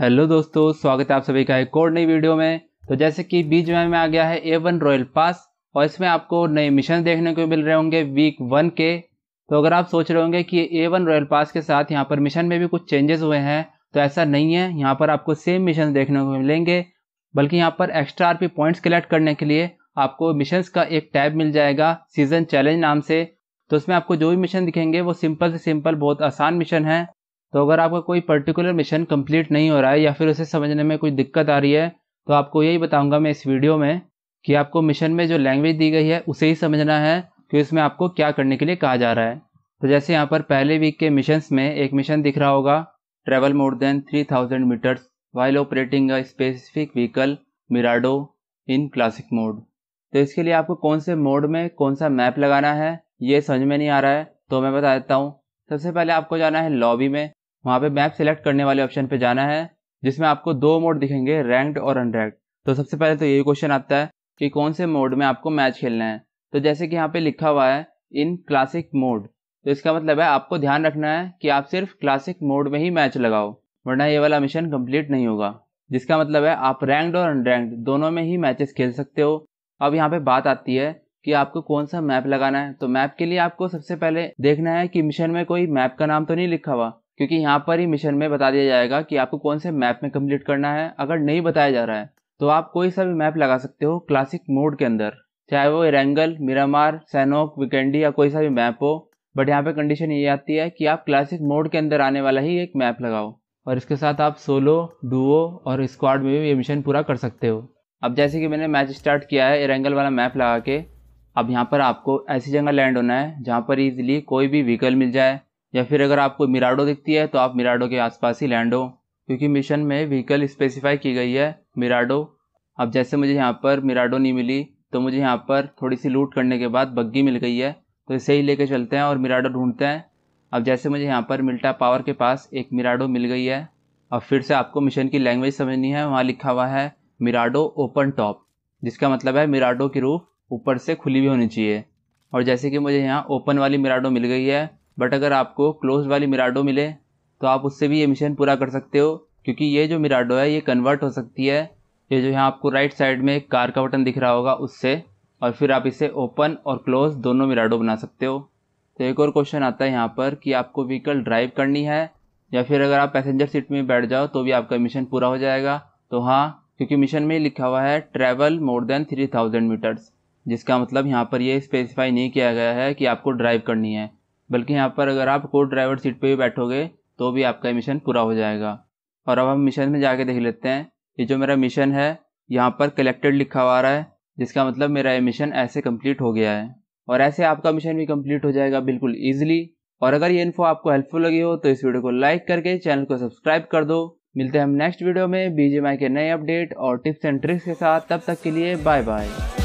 hello दोस्तों स्वागत है आप सभी का एक और नई वीडियो में तो जैसे कि बीच में आ गया है ए वन रॉयल पास और इसमें आपको नए मिशन देखने को मिल रहे होंगे वीक वन के तो अगर आप सोच रहे होंगे कि ए वन रॉयल पास के साथ यहाँ पर मिशन में भी कुछ चेंजेस हुए हैं तो ऐसा नहीं है यहाँ पर आपको सेम मिशन देखने को मिलेंगे बल्कि यहाँ पर एक्स्ट्रा आर पॉइंट्स कलेक्ट करने के लिए आपको मिशन का एक टैब मिल जाएगा सीजन चैलेंज नाम से तो उसमें आपको जो भी मिशन दिखेंगे वो सिंपल से सिंपल बहुत आसान मिशन है तो अगर आपका कोई पर्टिकुलर मिशन कंप्लीट नहीं हो रहा है या फिर उसे समझने में कोई दिक्कत आ रही है तो आपको यही बताऊंगा मैं इस वीडियो में कि आपको मिशन में जो लैंग्वेज दी गई है उसे ही समझना है कि उसमें आपको क्या करने के लिए कहा जा रहा है तो जैसे यहाँ पर पहले वीक के मिशंस में एक मिशन दिख रहा होगा travel more than 3000 metres while operating a specific vehicle Mirado in classic mode तो इसके लिए आपको कौन से मोड में कौन सा मैप लगाना है ये समझ में नहीं आ रहा है तो मैं बता देता हूँ सबसे पहले आपको जाना है लॉबी में वहाँ पे मैप सेलेक्ट करने वाले ऑप्शन पे जाना है जिसमें आपको दो मोड दिखेंगे रैंक्ड और अनरैंक्ड तो सबसे पहले तो यही क्वेश्चन आता है कि कौन से मोड में आपको मैच खेलना है तो जैसे कि यहाँ पे लिखा हुआ है इन क्लासिक मोड तो इसका मतलब है आपको ध्यान रखना है कि आप सिर्फ क्लासिक मोड में ही मैच लगाओ वरना ये वाला मिशन कम्प्लीट नहीं होगा जिसका मतलब है आप रैंक्ड और अनरैंक्ड दोनों में ही मैचेस खेल सकते हो अब यहाँ पे बात आती है कि आपको कौन सा मैप लगाना है तो मैप के लिए आपको सबसे पहले देखना है कि मिशन में कोई मैप का नाम तो नहीं लिखा हुआ क्योंकि यहाँ पर ही मिशन में बता दिया जाएगा कि आपको कौन से मैप में कम्प्लीट करना है अगर नहीं बताया जा रहा है तो आप कोई सा भी मैप लगा सकते हो क्लासिक मोड के अंदर चाहे वो इरेंगल मिरामार सैनोक विकेंडी या कोई सा भी मैप हो बट यहाँ पे कंडीशन ये आती है कि आप क्लासिक मोड के अंदर आने वाला ही एक मैप लगाओ और इसके साथ आप सोलो डुओ और स्क्वाड में भी ये मिशन पूरा कर सकते हो अब जैसे कि मैंने मैच स्टार्ट किया है इरेंगल वाला मैप लगा के अब यहाँ पर आपको ऐसी जगह लैंड होना है जहाँ पर ईजिली कोई भी व्हीकल मिल जाए या फिर अगर आपको मिराडो दिखती है तो आप मिराडो के आसपास ही लैंड हो क्योंकि मिशन में व्हीकल स्पेसिफाई की गई है मिराडो अब जैसे मुझे यहाँ पर मिराडो नहीं मिली तो मुझे यहाँ पर थोड़ी सी लूट करने के बाद बग्गी मिल गई है तो इसे ही लेके चलते हैं और मिराडो ढूंढते हैं अब जैसे मुझे यहाँ पर मिल्टा पावर के पास एक मिराडो मिल गई है अब फिर से आपको मिशन की लैंग्वेज समझनी है वहाँ लिखा हुआ है मिराडो ओपन टॉप जिसका मतलब है मिराडो की रूफ ऊपर से खुली भी होनी चाहिए और जैसे कि मुझे यहाँ ओपन वाली मिराडो मिल गई है बट अगर आपको क्लोज वाली मिराडो मिले तो आप उससे भी ये मिशन पूरा कर सकते हो क्योंकि ये जो मिराडो है ये कन्वर्ट हो सकती है ये जो यहाँ आपको राइट साइड में एक कार का बटन दिख रहा होगा उससे और फिर आप इसे ओपन और क्लोज दोनों मिराडो बना सकते हो तो एक और क्वेश्चन आता है यहाँ पर कि आपको व्हीकल ड्राइव करनी है या फिर अगर आप पैसेंजर सीट में बैठ जाओ तो भी आपका मिशन पूरा हो जाएगा तो हाँ क्योंकि मिशन में लिखा हुआ है travel more than three thousand metres जिसका मतलब यहाँ पर ये स्पेसिफाई नहीं किया गया है कि आपको ड्राइव करनी है बल्कि यहाँ पर अगर आप को ड्राइवर सीट पे भी बैठोगे तो भी आपका मिशन पूरा हो जाएगा और अब हम मिशन में जाके देख लेते हैं ये जो मेरा मिशन है यहाँ पर कलेक्टेड लिखा हुआ रहा है जिसका मतलब मेरा ये मिशन ऐसे कंप्लीट हो गया है और ऐसे आपका मिशन भी कंप्लीट हो जाएगा बिल्कुल ईजिली और अगर ये इन्फो आपको हेल्पफुल लगी हो तो इस वीडियो को लाइक करके चैनल को सब्सक्राइब कर दो मिलते हैं हम नेक्स्ट वीडियो में बीजेएमआई के नए अपडेट और टिप्स एंड ट्रिक्स के साथ तब तक के लिए बाय बाय